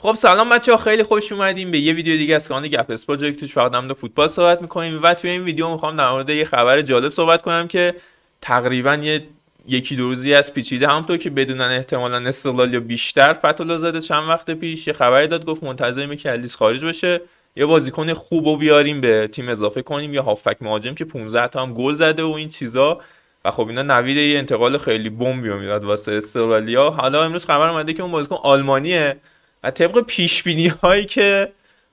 خب سلام بچه ها خیلی خوش اومدیم به یه ویدیو دیگه از کانال گپ اسپا جایی که توش فقط در فوتبال صحبت میکنیم و توی این ویدیو میخوام در مورد یه خبر جالب صحبت کنم که تقریبا یه یکی دو روزی از پیچیده همونطور که بدونن احتمالا استقلال یا بیشتر فتولا زده چند وقت پیش یه خبری داد گفت منتظریم که الیس خارج بشه یه بازیکن خوب و بیاریم به تیم اضافه کنیم یا هافک مهاجم که 15 تا هم گل زده و این چیزا و خب اینا نوید یه انتقال خیلی بمبی میداد واسه استرالیا حالا امروز خبر اومده که اون بازیکن آلمانیه و طبق پیش بینی هایی که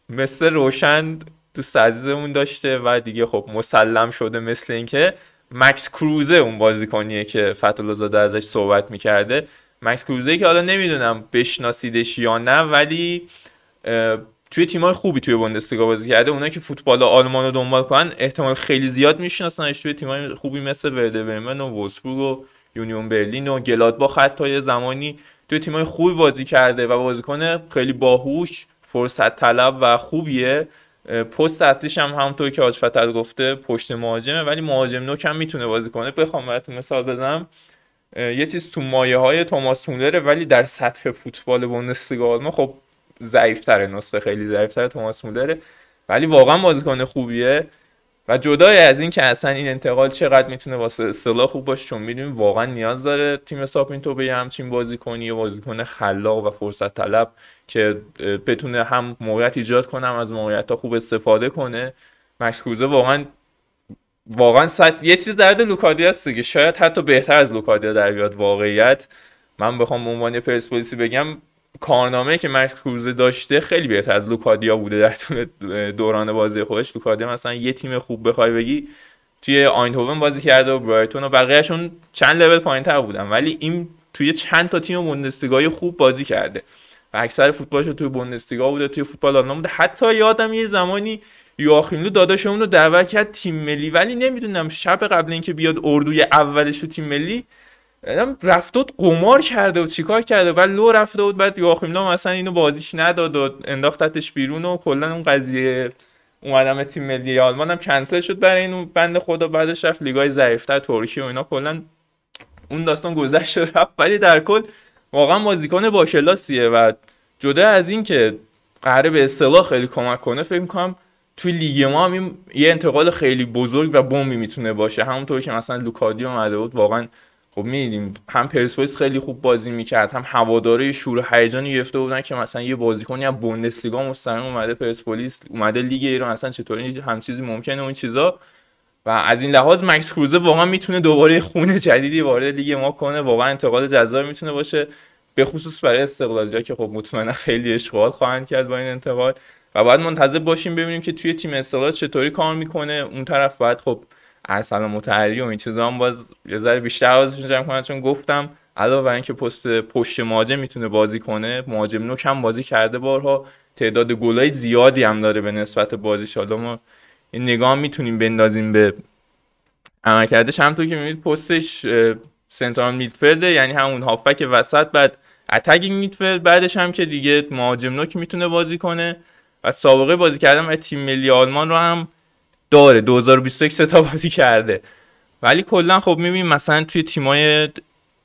مثل روشن دوست عزیزمون داشته و دیگه خب مسلم شده مثل اینکه مکس کروزه اون بازیکنیه که فتح زاده ازش صحبت میکرده مکس کروزه که حالا نمیدونم بشناسیدش یا نه ولی توی تیمای خوبی توی بوندسلیگا بازی کرده اونایی که فوتبال آلمان رو دنبال کنن احتمال خیلی زیاد میشناسنش توی تیمای خوبی مثل ورده برمن و وسبورگ و یونیون برلین و گلادباخ حتی یه زمانی توی تیمای خوبی بازی کرده و بازیکن خیلی باهوش فرصت طلب و خوبیه پست اصلیش هم همونطور که حاج فتر گفته پشت مهاجمه ولی مهاجم نوک هم میتونه بازی کنه بخوام براتون مثال بزنم یه چیز تو مایه های توماس توندره ولی در سطح فوتبال بوندسلیگا آلمان خب ضعیفتره نسخه خیلی ضعیفتره توماس توندره ولی واقعا بازیکن خوبیه و جدای از این که اصلا این انتقال چقدر میتونه واسه اصطلاح خوب باشه چون میدونیم واقعا نیاز داره تیم ساپینتو به همچین بازیکنی بازیکن خلاق و فرصت طلب که بتونه هم موقعیت ایجاد کنه از موقعیت ها خوب استفاده کنه مشکوزه واقعا واقعا یه چیز درد لوکادی هست دیگه شاید حتی بهتر از لوکادیا در بیاد واقعیت من بخوام به عنوان پرسپولیسی بگم کارنامه که مکس کروزه داشته خیلی بهتر از لوکادیا بوده در دوران بازی خودش لوکادیا مثلا یه تیم خوب بخوای بگی توی آیندهوون بازی کرده و برایتون و بقیهشون چند لول پایینتر بودن ولی این توی چند تا تیم بوندسلیگای خوب بازی کرده و اکثر فوتبالش توی بوندسلیگا بوده توی فوتبال آلمان بوده حتی یادم یه زمانی یواخیملو داداش اون رو دعوت کرد تیم ملی ولی نمیدونم شب قبل اینکه بیاد اردوی اولش تو تیم ملی رفته بود قمار کرده و چیکار کرده و لو رفته بود بعد یواخیم لام اصلا اینو بازیش نداد و انداختتش بیرون و کلا اون قضیه اومدم تیم ملی آلمان هم کنسل شد برای این بند خدا بعدش رفت لیگای ضعیفتر ترکیه و اینا کلا اون داستان گذشت رفت ولی در کل واقعا بازیکن باشلاسیه و جدا از این که قهره به اصطلاح خیلی کمک کنه فکر میکنم توی لیگ ما هم یه انتقال خیلی بزرگ و بمبی میتونه باشه همونطور که مثلا لوکادی اومده بود واقعا خب میدیم هم پرسپولیس خیلی خوب بازی میکرد هم هواداره شور هیجانی گرفته بودن که مثلا یه بازیکنی از بوندسلیگا مستقیم اومده پرسپولیس اومده لیگ ایران اصلا چطوری هم چیزی ممکنه اون چیزا و از این لحاظ مکس کروزه واقعا میتونه دوباره خون جدیدی وارد لیگ ما کنه واقعا انتقال جذابی میتونه باشه به خصوص برای استقلال که خب مطمئنا خیلی اشغال خواهند کرد با این انتقال و باید منتظر باشیم ببینیم که توی تیم استقلال چطوری کار میکنه اون طرف بعد خب ارسلان متحری و این چیزا هم باز یه ذره بیشتر ازشون جمع کنم چون گفتم علاوه بر اینکه پست پشت مهاجم میتونه بازی کنه مهاجم نوک هم بازی کرده بارها تعداد گلای زیادی هم داره به نسبت بازی حالا ما این نگاه میتونیم بندازیم به عملکردش هم تو که میبینید پستش سنترال میدفیلد یعنی همون هافک وسط بعد اتکینگ میدفیلد بعدش هم که دیگه مهاجم نوک میتونه بازی کنه و سابقه بازی کردن و تیم ملی آلمان رو هم داره 2021 تا بازی کرده ولی کلا خب میبینیم مثلا توی تیمای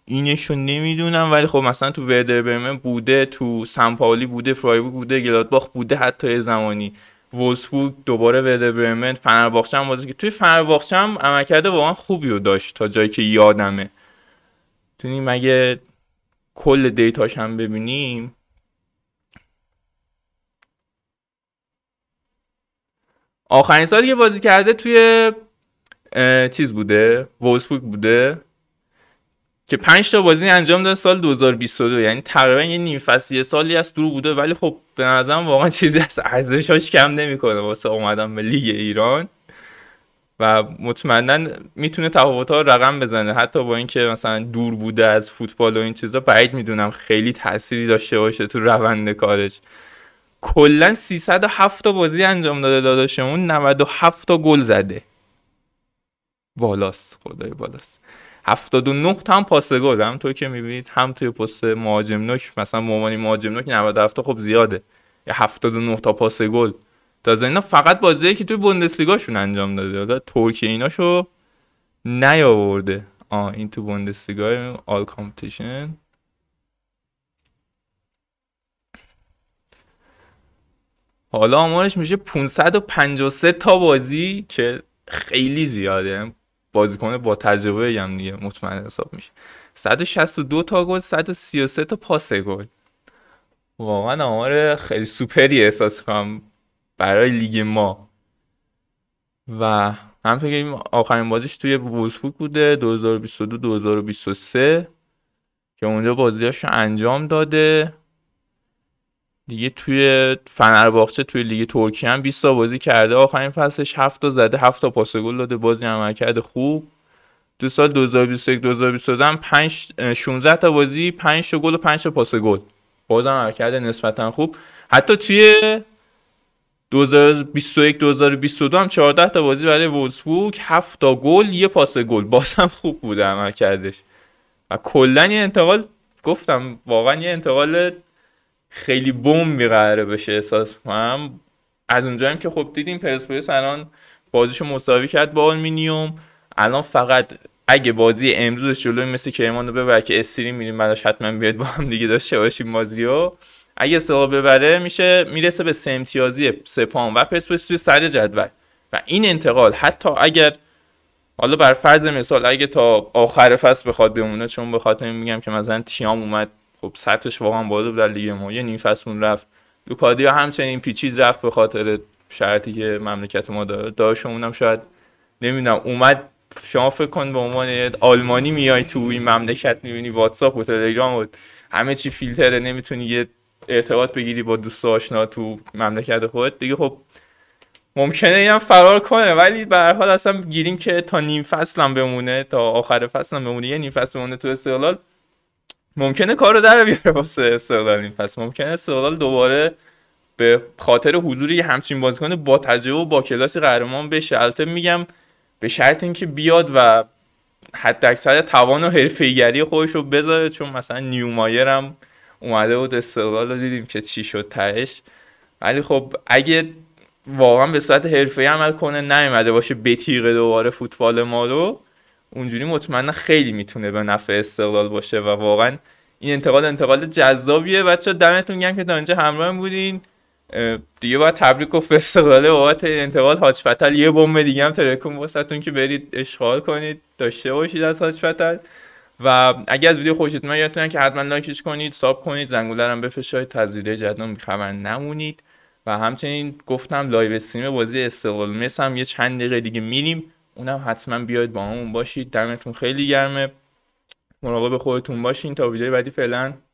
اینشو نمیدونم ولی خب مثلا تو وردر برمن بوده تو سمپاولی بوده فرایبورگ بوده گلادباخ بوده حتی زمانی وولسبورگ دوباره وردر برمن بازی که توی فنرباخچه هم عملکرد واقعا خوبی رو داشت تا جایی که یادمه تونیم مگه کل دیتاش هم ببینیم آخرین سالی که بازی کرده توی چیز بوده وولسبورگ بوده که پنج تا بازی انجام داده سال 2022 یعنی تقریبا یه نیم فصل سالی از دور بوده ولی خب به نظرم واقعا چیزی از ارزشش کم نمیکنه واسه اومدن به لیگ ایران و مطمئنا میتونه تفاوت ها رقم بزنه حتی با اینکه مثلا دور بوده از فوتبال و این چیزا بعید میدونم خیلی تاثیری داشته باشه تو روند کارش کلا 307 تا بازی انجام داده داداشمون 97 تا گل زده بالاست خدای بالاست 79 تا هم پاس گل هم تو که میبینید هم توی پست مهاجم نوک مثلا مهمانی مهاجم نوک 97 تا خب زیاده یا 79 تا پاس گل تازه اینا فقط بازیه که توی بوندسلیگاشون انجام داده حالا ترکیه ایناشو نیاورده آ این تو بوندسلیگا آل کامپتیشن حالا آمارش میشه 553 تا بازی که خیلی زیاده بازیکن با تجربه هم دیگه مطمئن حساب میشه 162 تا گل 133 تا پاس گل واقعا آمار خیلی سوپری احساس کنم برای لیگ ما و همطور که آخرین بازیش توی وولسبورگ بوده 2022 2023 که اونجا بازیاشو انجام داده دیگه توی فنرباخچه توی لیگ ترکیه هم 20 تا بازی کرده آخرین فصلش 7 تا زده 7 تا پاس گل داده بازی کرده خوب تو سال 2021 2022 هم 5 16 تا بازی 5 تا گل و 5 تا پاس گل بازم کرده نسبتا خوب حتی توی 2021 2022 هم 14 تا بازی برای وولسبورگ 7 تا گل یه پاس گل بازم خوب بوده عملکردش و کلا یه انتقال گفتم واقعا یه انتقال خیلی بوم میقراره بشه احساس کنم از اونجا که خب دیدیم پرسپولیس الان بازیشو مساوی کرد با آلمینیوم الان فقط اگه بازی امروز جلوی مثل کرمان رو ببره که استریم میریم براش حتما بیاد با هم دیگه داشته باشیم بازی اگه سه ببره میشه میرسه به سه امتیازی و پرسپولیس توی سر جدول و این انتقال حتی اگر حالا بر فرض مثال اگه تا آخر فصل بخواد بمونه چون به میگم که مثلا تیام اومد خب سطحش واقعا بالا در لیگ ما یه نیم فصل رفت لوکادیا همچنین پیچید رفت به خاطر شرطی که مملکت ما داره داشمون شاید نمیدونم اومد شما فکر کن به عنوان آلمانی میای تو این مملکت میبینی واتساپ و تلگرام و همه چی فیلتره نمیتونی یه ارتباط بگیری با دوست آشنا تو مملکت خود دیگه خب ممکنه اینم فرار کنه ولی به هر حال اصلا گیریم که تا نیم فصل هم بمونه تا آخر فصل هم بمونه یه نیم فصل تو استقلال ممکنه کار رو در بیاره واسه استقلال این پس ممکنه استقلال دوباره به خاطر حضور همچین بازیکن با تجربه و با کلاسی قهرمان بشه البته میگم به شرط اینکه بیاد و حد اکثر توان و حرفیگری خودش رو بذاره چون مثلا نیومایر هم اومده بود استقلال رو دیدیم که چی شد تهش ولی خب اگه واقعا به صورت حرفی عمل کنه نیومده باشه به تیغ دوباره فوتبال ما رو اونجوری مطمئنا خیلی میتونه به نفع استقلال باشه و واقعا این انتقال انتقال جذابیه بچه دمتون گرم که تا اینجا همراه بودین دیگه باید تبریک گفت استقلال بابت انتقال حاج فتل یه بمب دیگه هم ترکون واسهتون که برید اشغال کنید داشته باشید از حاج فتل و اگه از ویدیو خوشتون اومد یادتون که حتما لایکش کنید ساب کنید زنگوله هم بفشارید تا از ویدیو جدیدم خبر نمونید و همچنین گفتم لایو استریم بازی استقلال مس هم یه چند دقیقه دیگه میریم اونم حتما بیاید با همون باشید دمتون خیلی گرمه مراقب خودتون باشین تا ویدیو بعدی فعلا